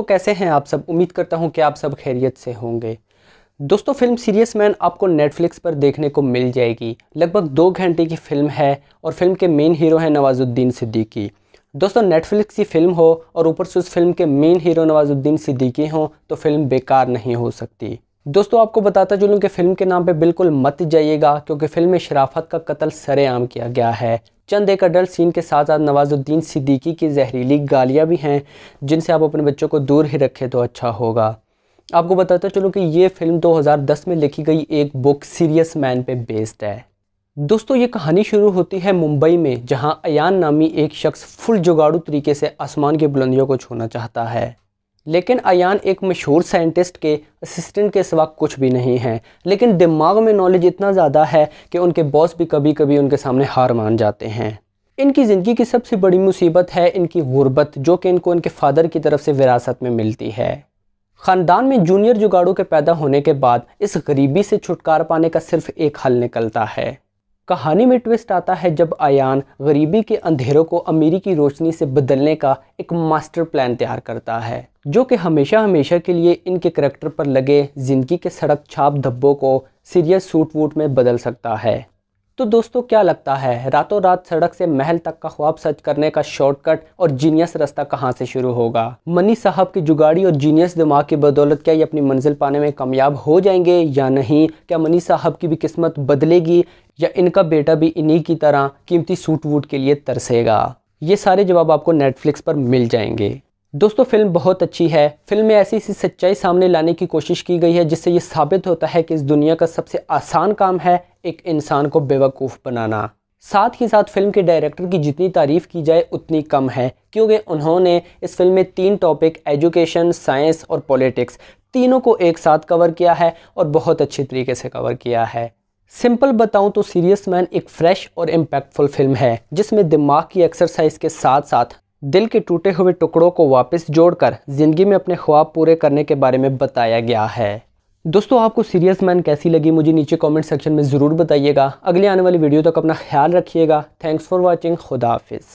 तो कैसे हैं आप सब उम्मीद करता हूं कि आप सब खैरियत से होंगे दोस्तों फिल्म सीरियस मैन आपको नेटफ्लिक्स पर देखने को मिल जाएगी लगभग दो घंटे की फिल्म है और फिल्म के मेन हीरो हैं नवाजुद्दीन सिद्दीकी दोस्तों नेटफ्लिक्स की फ़िल्म हो और ऊपर से उस फिल्म के मेन हीरो नवाजुद्दीन सिद्दीकी हों तो फिल्म बेकार नहीं हो सकती दोस्तों आपको बताता चलूँ कि फ़िल्म के नाम पे बिल्कुल मत जाइएगा क्योंकि फ़िल्म में शराफत का कत्ल सरेआम किया गया है चंद एक अडल सीन के साथ साथ नवाजुद्दीन सिद्दीकी की जहरीली गालियाँ भी हैं जिनसे आप अपने बच्चों को दूर ही रखें तो अच्छा होगा आपको बताता चलूँ कि ये फिल्म 2010 में लिखी गई एक बुक सीरियस मैन पे बेस्ड है दोस्तों ये कहानी शुरू होती है मुंबई में जहाँ अयान नामी एक शख्स फुल जुगाड़ू तरीके से आसमान की बुलंदियों को छूना चाहता है लेकिन अयान एक मशहूर साइंटिस्ट के असिस्टेंट के सिवा कुछ भी नहीं है लेकिन दिमाग में नॉलेज इतना ज़्यादा है कि उनके बॉस भी कभी कभी उनके सामने हार मान जाते हैं इनकी ज़िंदगी की सबसे बड़ी मुसीबत है इनकी गुर्बत जो कि इनको इनके फादर की तरफ से विरासत में मिलती है ख़ानदान में जूनियर जुगाड़ों के पैदा होने के बाद इस गरीबी से छुटकारा पाने का सिर्फ एक हल निकलता है कहानी में ट्विस्ट आता है जब आयान गरीबी के अंधेरों को अमीरी की रोशनी से बदलने का एक मास्टर प्लान तैयार करता है जो कि हमेशा हमेशा के लिए इनके करेक्टर पर लगे जिंदगी के सड़क छाप धब्बों को सीरियस सूट वूट में बदल सकता है तो दोस्तों क्या लगता है रातों रात सड़क से महल तक का ख्वाब सच करने का शॉर्टकट और जीनियस रास्ता कहाँ से शुरू होगा मनी साहब की जुगाड़ी और जीनियस दिमाग की बदौलत क्या ये अपनी मंजिल पाने में कामयाब हो जाएंगे या नहीं क्या मनी साहब की भी किस्मत बदलेगी या इनका बेटा भी इन्हीं की तरह कीमती सूट वूट के लिए तरसेगा ये सारे जवाब आपको नेटफ्लिक्स पर मिल जाएंगे दोस्तों फिल्म बहुत अच्छी है फिल्म में ऐसी सी सच्चाई सामने लाने की कोशिश की गई है जिससे ये साबित होता है कि इस दुनिया का सबसे आसान काम है एक इंसान को बेवकूफ़ बनाना साथ ही साथ फिल्म के डायरेक्टर की जितनी तारीफ़ की जाए उतनी कम है क्योंकि उन्होंने इस फिल्म में तीन टॉपिक एजुकेशन साइंस और पॉलिटिक्स तीनों को एक साथ कवर किया है और बहुत अच्छे तरीके से कवर किया है सिंपल बताऊं तो सीरियस मैन एक फ्रेश और इम्पैक्टफुल फिल्म है जिसमें दिमाग की एक्सरसाइज के साथ साथ दिल के टूटे हुए टुकड़ों को वापस जोड़कर ज़िंदगी में अपने ख्वाब पूरे करने के बारे में बताया गया है दोस्तों आपको सीरियस मैन कैसी लगी मुझे नीचे कमेंट सेक्शन में ज़रूर बताइएगा अगले आने वाली वीडियो तक अपना ख्याल रखिएगा थैंक्स फॉर वाचिंग खुदा हाफिज़